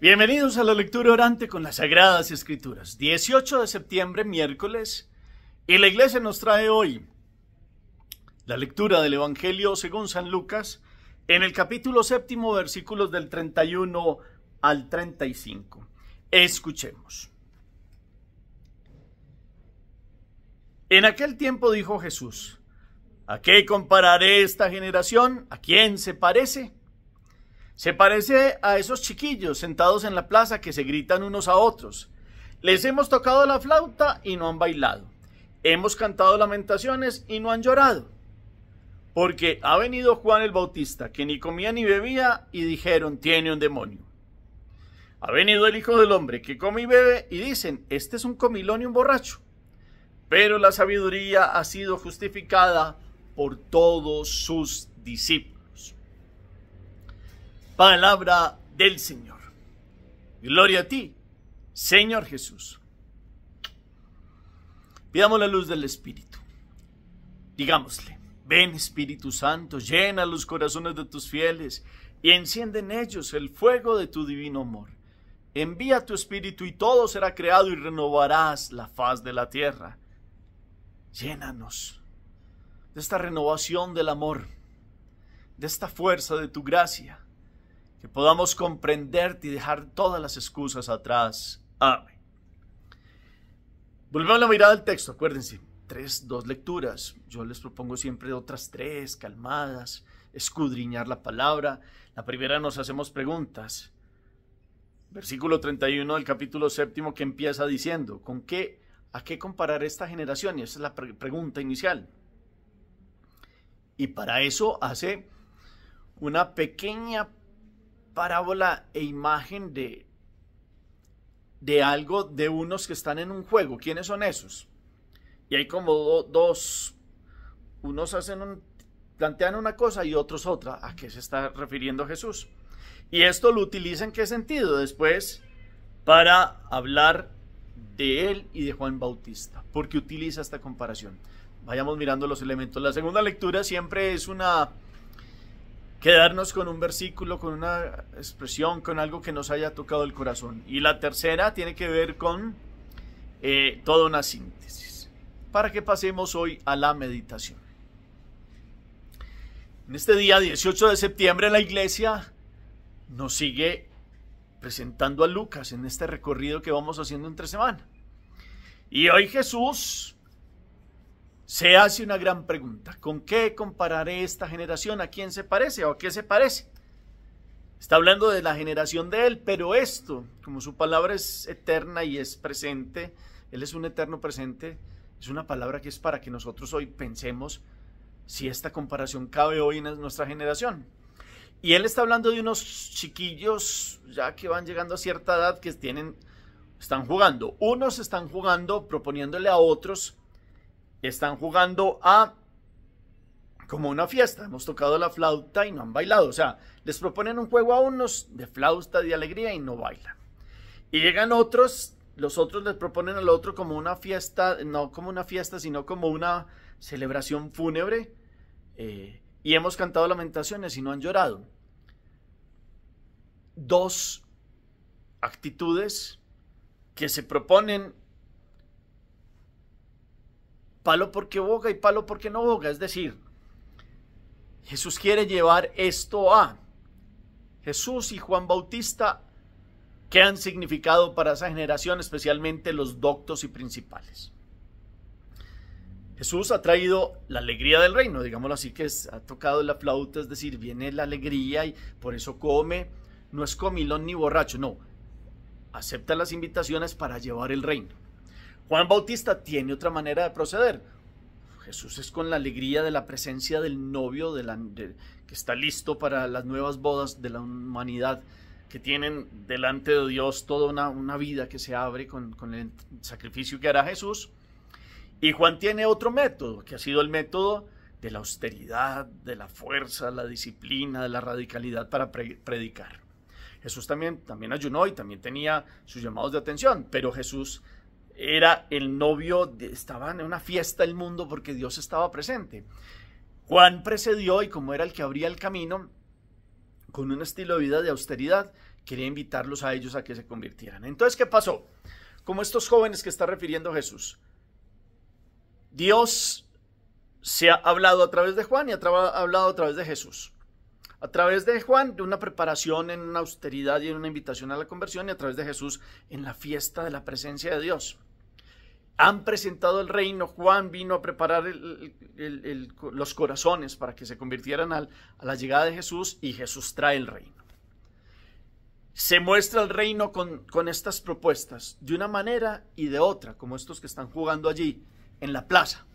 Bienvenidos a la lectura orante con las Sagradas Escrituras. 18 de septiembre, miércoles, y la iglesia nos trae hoy la lectura del Evangelio según San Lucas en el capítulo séptimo, versículos del 31 al 35. Escuchemos. En aquel tiempo dijo Jesús, ¿a qué compararé esta generación? ¿A quién se parece? Se parece a esos chiquillos sentados en la plaza que se gritan unos a otros. Les hemos tocado la flauta y no han bailado. Hemos cantado lamentaciones y no han llorado. Porque ha venido Juan el Bautista, que ni comía ni bebía, y dijeron, tiene un demonio. Ha venido el Hijo del Hombre, que come y bebe, y dicen, este es un comilón y un borracho. Pero la sabiduría ha sido justificada por todos sus discípulos. Palabra del Señor. Gloria a ti, Señor Jesús. Pidamos la luz del Espíritu. Digámosle, ven Espíritu Santo, llena los corazones de tus fieles y enciende en ellos el fuego de tu divino amor. Envía tu Espíritu y todo será creado y renovarás la faz de la tierra. Llénanos de esta renovación del amor, de esta fuerza de tu gracia que podamos comprenderte y dejar todas las excusas atrás. Amén. Volvemos a la mirada al texto, acuérdense, tres, dos lecturas. Yo les propongo siempre otras tres, calmadas, escudriñar la palabra. La primera nos hacemos preguntas. Versículo 31 del capítulo séptimo que empieza diciendo, ¿con qué, a qué comparar esta generación? Y esa es la pregunta inicial. Y para eso hace una pequeña parábola e imagen de, de algo de unos que están en un juego. ¿Quiénes son esos? Y hay como dos, unos hacen plantean una cosa y otros otra. ¿A qué se está refiriendo Jesús? Y esto lo utiliza en qué sentido después para hablar de él y de Juan Bautista, porque utiliza esta comparación. Vayamos mirando los elementos. La segunda lectura siempre es una quedarnos con un versículo, con una expresión, con algo que nos haya tocado el corazón. Y la tercera tiene que ver con eh, toda una síntesis. Para que pasemos hoy a la meditación. En este día 18 de septiembre la iglesia nos sigue presentando a Lucas en este recorrido que vamos haciendo entre semana. Y hoy Jesús se hace una gran pregunta. ¿Con qué compararé esta generación? ¿A quién se parece? ¿O a qué se parece? Está hablando de la generación de Él, pero esto, como su palabra es eterna y es presente, Él es un eterno presente, es una palabra que es para que nosotros hoy pensemos si esta comparación cabe hoy en nuestra generación. Y Él está hablando de unos chiquillos ya que van llegando a cierta edad que están jugando. Unos están jugando proponiéndole a otros están jugando a como una fiesta. Hemos tocado la flauta y no han bailado. O sea, les proponen un juego a unos de flauta, de alegría y no bailan. Y llegan otros, los otros les proponen al otro como una fiesta, no como una fiesta, sino como una celebración fúnebre. Eh, y hemos cantado lamentaciones y no han llorado. Dos actitudes que se proponen palo porque boga y palo porque no boga. Es decir, Jesús quiere llevar esto a Jesús y Juan Bautista que han significado para esa generación, especialmente los doctos y principales. Jesús ha traído la alegría del reino, digámoslo así, que ha tocado la flauta, es decir, viene la alegría y por eso come, no es comilón ni borracho, no, acepta las invitaciones para llevar el reino. Juan Bautista tiene otra manera de proceder. Jesús es con la alegría de la presencia del novio de la, que está listo para las nuevas bodas de la humanidad, que tienen delante de Dios toda una, vida que se abre con, el sacrificio que hará Jesús. Y Juan tiene otro método, que ha sido el método de la austeridad, de la fuerza, la disciplina, de la radicalidad para predicar. Jesús también, también ayunó y también tenía sus llamados de atención, pero Jesús era el novio, estaban en una fiesta del mundo porque Dios estaba presente. Juan precedió y como era el que abría el camino, con un estilo de vida de austeridad, quería invitarlos a ellos a que se convirtieran. Entonces, ¿qué pasó? Como estos jóvenes que está refiriendo Jesús, Dios se ha hablado a través de Juan y ha hablado a través de Jesús. A través de Juan, de una preparación en una austeridad y en una invitación a la conversión, y a través de Jesús, en la fiesta de la presencia de Dios han presentado el reino, Juan vino a preparar los corazones para que se convirtieran a la llegada de Jesús y Jesús trae el reino. Se muestra el reino con estas propuestas, de una manera y de otra, como estos que están jugando allí en la plaza.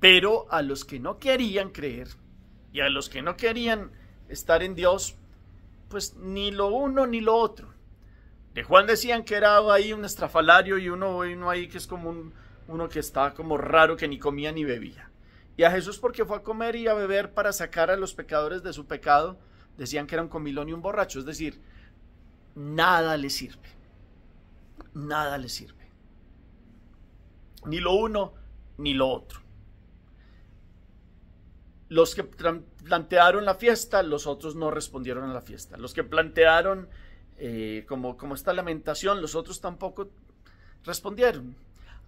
Pero a los que no querían creer y a los que no querían estar en Dios, pues ni lo uno ni lo otro Juan decían que era ahí un estrafalario y uno, ahí que es como uno que está como raro, que ni comía ni bebía. Y a Jesús porque fue a comer y a beber para sacar a los pecadores de su pecado, decían que era un comilón y un borracho. Es decir, nada le sirve. Nada le sirve. Ni lo uno ni lo otro. Los que plantearon la fiesta, los otros no respondieron a la fiesta. Los que plantearon eh, como, como esta lamentación, los otros tampoco respondieron.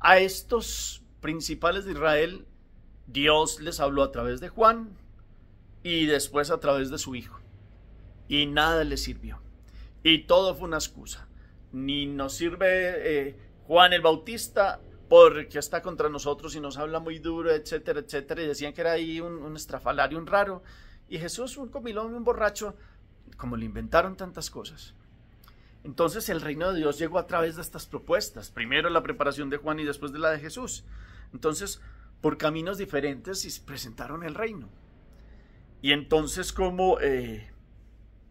A estos principales de Israel, Dios les habló a través de Juan y después a través de su hijo. Y nada les sirvió. Y todo fue una excusa. Ni nos sirve eh, Juan el Bautista porque está contra nosotros y nos habla muy duro, etcétera, etcétera. Y decían que era ahí un, un estrafalario, un raro. Y Jesús, un comilón, un borracho, como le inventaron tantas cosas. Entonces el reino de Dios llegó a través de estas propuestas, primero la preparación de Juan y después de la de Jesús. Entonces, por caminos diferentes presentaron el reino. Y entonces como eh,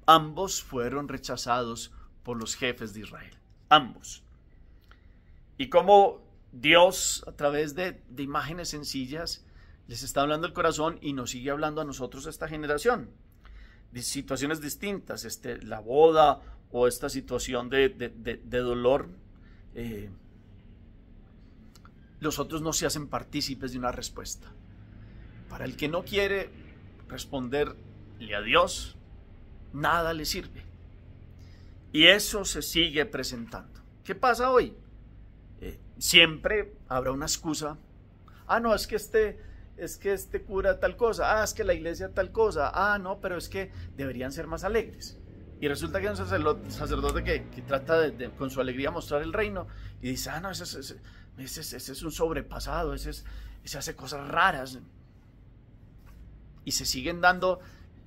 ambos fueron rechazados por los jefes de Israel, ambos. Y como Dios, a través de, de imágenes sencillas, les está hablando el corazón y nos sigue hablando a nosotros esta generación situaciones distintas, este, la boda o esta situación de, dolor, eh, los otros no se hacen partícipes de una respuesta. Para el que no quiere responderle a Dios, nada le sirve. Y eso se sigue presentando. ¿Qué pasa hoy? Eh, siempre habrá una excusa. Ah, no, es que este es que este cura tal cosa, ah, es que la iglesia tal cosa, ah, no, pero es que deberían ser más alegres. Y resulta que hay un sacerdote, que, trata con su alegría mostrar el reino y dice, ah, no, ese, es un sobrepasado, ese, es, ese hace cosas raras. Y se siguen dando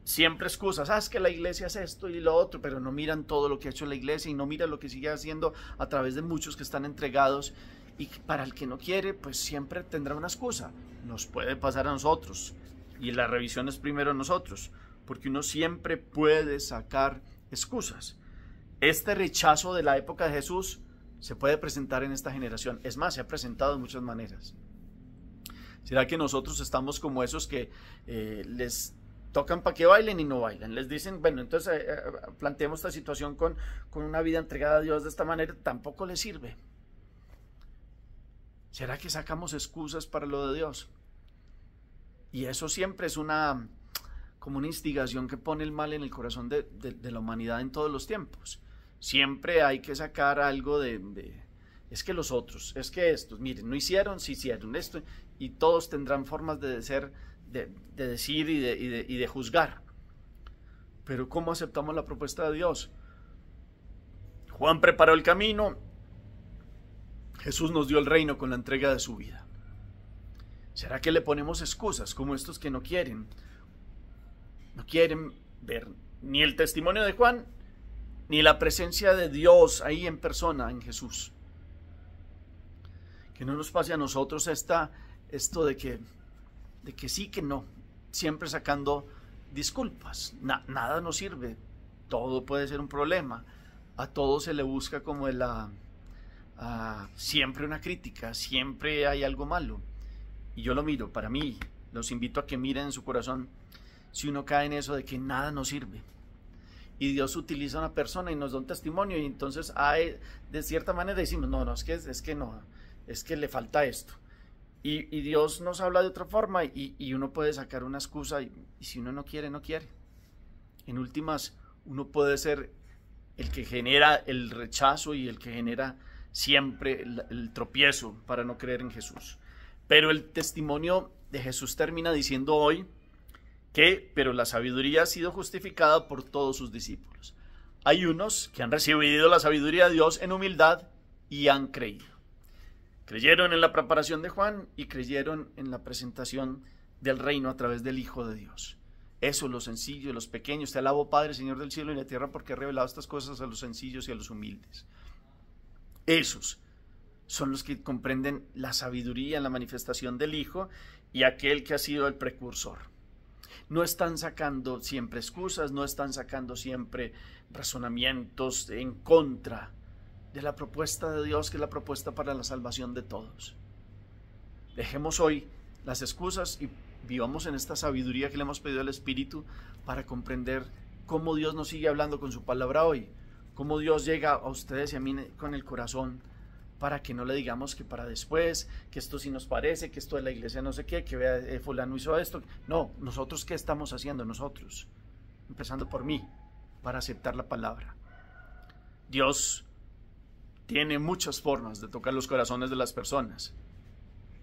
siempre excusas, ah, es que la iglesia hace esto y lo otro, pero no miran todo lo que ha hecho la iglesia y no miran lo que sigue haciendo a través de muchos que están entregados y para el que no quiere, pues siempre tendrá una excusa. Nos puede pasar a nosotros. Y la revisión es primero a nosotros, porque uno siempre puede sacar excusas. Este rechazo de la época de Jesús se puede presentar en esta generación. Es más, se ha presentado de muchas maneras. ¿Será que nosotros estamos como esos que eh, les tocan para que bailen y no bailen? Les dicen, bueno, entonces eh, eh, planteemos esta situación con, con una vida entregada a Dios de esta manera, tampoco le sirve. ¿Será que sacamos excusas para lo de Dios? Y eso siempre es una como una instigación que pone el mal en el corazón de, la humanidad en todos los tiempos. Siempre hay que sacar algo de, es que los otros, es que estos, miren, no hicieron, sí hicieron esto, y todos tendrán formas de ser, de, decir y, y de juzgar. Pero ¿cómo aceptamos la propuesta de Dios? Juan preparó el camino, Jesús nos dio el reino con la entrega de su vida. ¿Será que le ponemos excusas como estos que no quieren? No quieren ver ni el testimonio de Juan, ni la presencia de Dios ahí en persona, en Jesús. Que no nos pase a nosotros esta, esto de que, de que sí, que no, siempre sacando disculpas. nada nos sirve, todo puede ser un problema. A todos se le busca como la siempre una crítica, siempre hay algo malo. Y yo lo miro, para mí, los invito a que miren en su corazón si uno cae en eso de que nada nos sirve. Y Dios utiliza a una persona y nos da un testimonio y entonces hay, de cierta manera decimos, no, no, es que, es que no, es que le falta esto. Y, Dios nos habla de otra forma y, uno puede sacar una excusa y si uno no quiere, no quiere. En últimas, uno puede ser el que genera el rechazo y el que genera siempre el, tropiezo para no creer en Jesús. Pero el testimonio de Jesús termina diciendo hoy que, pero la sabiduría ha sido justificada por todos sus discípulos. Hay unos que han recibido la sabiduría de Dios en humildad y han creído. Creyeron en la preparación de Juan y creyeron en la presentación del reino a través del Hijo de Dios. Eso, sencillo y los pequeños. Te alabo, Padre, Señor del cielo y la tierra, porque has revelado estas cosas a los sencillos y a los humildes. Esos son los que comprenden la sabiduría, en la manifestación del Hijo y aquel que ha sido el precursor. No están sacando siempre excusas, no están sacando siempre razonamientos en contra de la propuesta de Dios, que es la propuesta para la salvación de todos. Dejemos hoy las excusas y vivamos en esta sabiduría que le hemos pedido al Espíritu para comprender cómo Dios nos sigue hablando con su palabra hoy cómo Dios llega a ustedes y a mí con el corazón para que no le digamos que para después, que esto sí nos parece, que esto de la iglesia no sé qué, que vea, eh, fulano hizo esto. No, nosotros qué estamos haciendo nosotros, empezando por mí, para aceptar la palabra. Dios tiene muchas formas de tocar los corazones de las personas.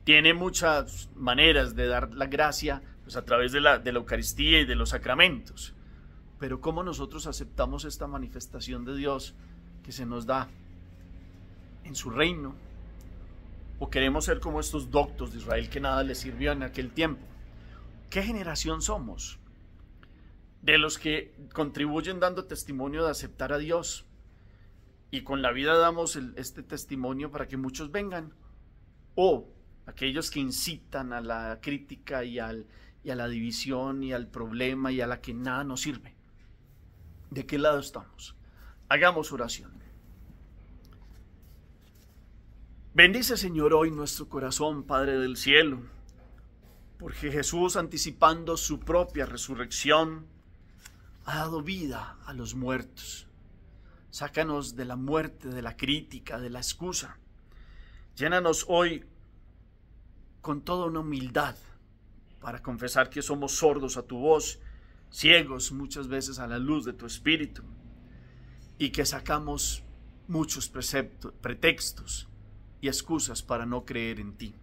Tiene muchas maneras de dar la gracia pues, a través de la, de la Eucaristía y de los sacramentos. Pero ¿cómo nosotros aceptamos esta manifestación de Dios que se nos da en su reino? ¿O queremos ser como estos doctos de Israel que nada les sirvió en aquel tiempo? ¿Qué generación somos? De los que contribuyen dando testimonio de aceptar a Dios. Y con la vida damos este testimonio para que muchos vengan. O aquellos que incitan a la crítica y, al, y a la división y al problema y a la que nada nos sirve de qué lado estamos. Hagamos oración. Bendice Señor hoy nuestro corazón, Padre del cielo, porque Jesús anticipando su propia resurrección, ha dado vida a los muertos. Sácanos de la muerte, de la crítica, de la excusa. Llénanos hoy con toda una humildad para confesar que somos sordos a tu voz ciegos muchas veces a la luz de tu espíritu y que sacamos muchos preceptos, pretextos y excusas para no creer en ti.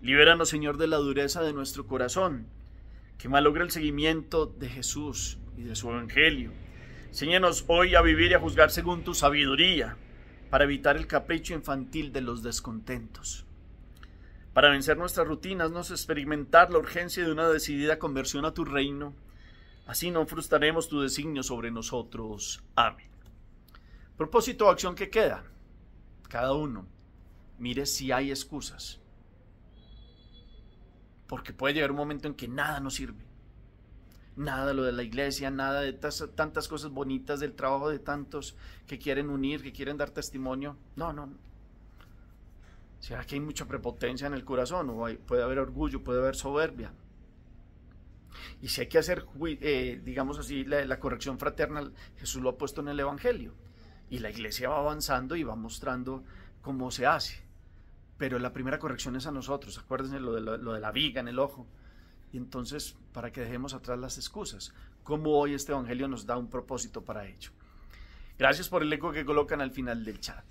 Libéranos, Señor, de la dureza de nuestro corazón, que malogra el seguimiento de Jesús y de su Evangelio. Enséñanos hoy a vivir y a juzgar según tu sabiduría, para evitar el capricho infantil de los descontentos. Para vencer nuestras rutinas, nos experimentar la urgencia de una decidida conversión a tu reino Así no frustraremos tu designio sobre nosotros. Amén. Propósito o acción que queda. Cada uno mire si hay excusas. Porque puede llegar un momento en que nada nos sirve. Nada lo de la iglesia, nada de tantas cosas bonitas del trabajo de tantos que quieren unir, que quieren dar testimonio. No, no. ¿Será que hay mucha prepotencia en el corazón? ¿O puede haber orgullo, puede haber soberbia? Y si hay que hacer, eh, digamos así, la, corrección fraternal, Jesús lo ha puesto en el Evangelio. Y la iglesia va avanzando y va mostrando cómo se hace. Pero la primera corrección es a nosotros, acuérdense lo de, lo de la viga en el ojo. Y entonces, para que dejemos atrás las excusas, cómo hoy este Evangelio nos da un propósito para ello. Gracias por el eco que colocan al final del chat.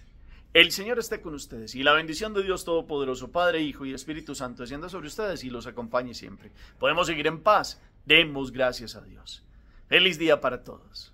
El Señor esté con ustedes y la bendición de Dios Todopoderoso, Padre, Hijo y Espíritu Santo, descienda sobre ustedes y los acompañe siempre. Podemos seguir en paz. Demos gracias a Dios. Feliz día para todos.